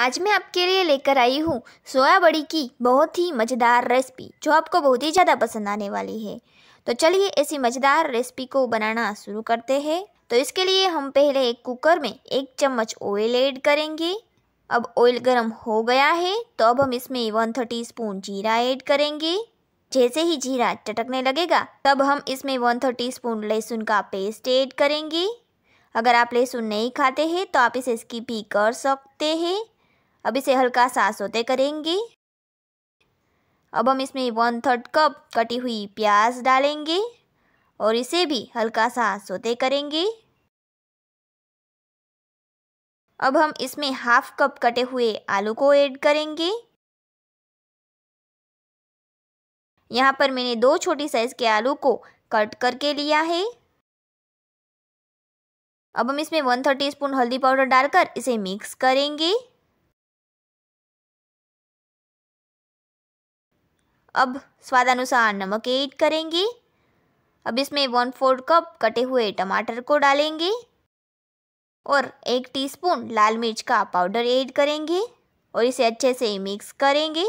आज मैं आपके लिए लेकर आई हूँ सोया बड़ी की बहुत ही मज़ेदार रेसिपी जो आपको बहुत ही ज़्यादा पसंद आने वाली है तो चलिए ऐसी मज़ेदार रेसिपी को बनाना शुरू करते हैं तो इसके लिए हम पहले एक कुकर में एक चम्मच ऑयल ऐड करेंगे अब ऑयल गर्म हो गया है तो अब हम इसमें वन थर्टी स्पून जीरा ऐड करेंगे जैसे ही जीरा चटकने लगेगा तब हम इसमें वन थर्टी स्पून लहसुन का पेस्ट ऐड करेंगे अगर आप लहसुन नहीं खाते हैं तो आप इसे स्किप भी कर सकते हैं अब इसे हल्का सा सोते करेंगे अब हम इसमें वन थर्ड कप कटी हुई प्याज डालेंगे और इसे भी हल्का सा सोते करेंगे अब हम इसमें हाफ कप कटे हुए आलू को ऐड करेंगे यहाँ पर मैंने दो छोटी साइज़ के आलू को कट करके लिया है अब हम इसमें वन थर्टी स्पून हल्दी पाउडर डालकर इसे मिक्स करेंगे अब स्वादानुसार नमक ऐड करेंगे अब इसमें वन फोर्थ कप कटे हुए टमाटर को डालेंगे और एक टीस्पून लाल मिर्च का पाउडर ऐड करेंगे और इसे अच्छे से मिक्स करेंगे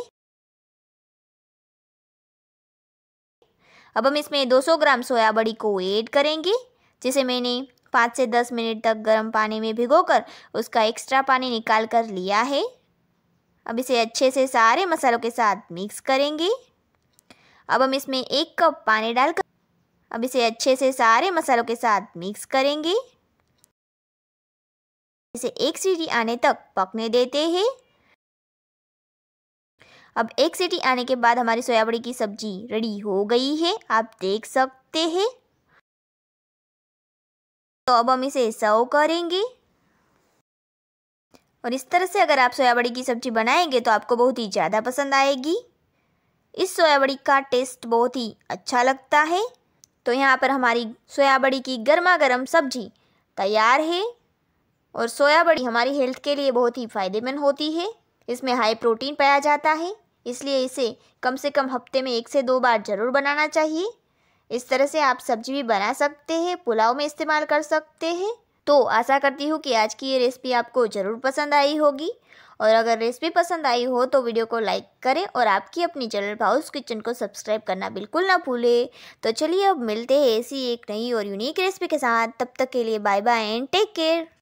अब हम इसमें 200 ग्राम सोया बड़ी को ऐड करेंगे जिसे मैंने पाँच से दस मिनट तक गर्म पानी में भिगोकर उसका एक्स्ट्रा पानी निकाल कर लिया है अब इसे अच्छे से सारे मसालों के साथ मिक्स करेंगे अब हम इसमें एक कप पानी डालकर अब इसे अच्छे से सारे मसालों के साथ मिक्स करेंगे इसे एक सीटी आने तक पकने देते हैं अब एक सीटी आने के बाद हमारी सोयाबड़ी की सब्जी रेडी हो गई है आप देख सकते हैं तो अब हम इसे सर्व करेंगे और इस तरह से अगर आप सोयाबड़ी की सब्जी बनाएंगे तो आपको बहुत ही ज़्यादा पसंद आएगी इस सोयाबड़ी का टेस्ट बहुत ही अच्छा लगता है तो यहाँ पर हमारी सोयाबड़ी की गर्मा गर्म सब्जी तैयार है और सोयाबड़ी हमारी हेल्थ के लिए बहुत ही फायदेमंद होती है इसमें हाई प्रोटीन पाया जाता है इसलिए इसे कम से कम हफ्ते में एक से दो बार ज़रूर बनाना चाहिए इस तरह से आप सब्जी भी बना सकते हैं पुलाव में इस्तेमाल कर सकते हैं तो आशा करती हूँ कि आज की ये रेसिपी आपको ज़रूर पसंद आई होगी और अगर रेसिपी पसंद आई हो तो वीडियो को लाइक करें और आपकी अपनी चैनल हाउस किचन को सब्सक्राइब करना बिल्कुल ना भूलें तो चलिए अब मिलते हैं ऐसी एक नई और यूनिक रेसिपी के साथ तब तक के लिए bye bye and take care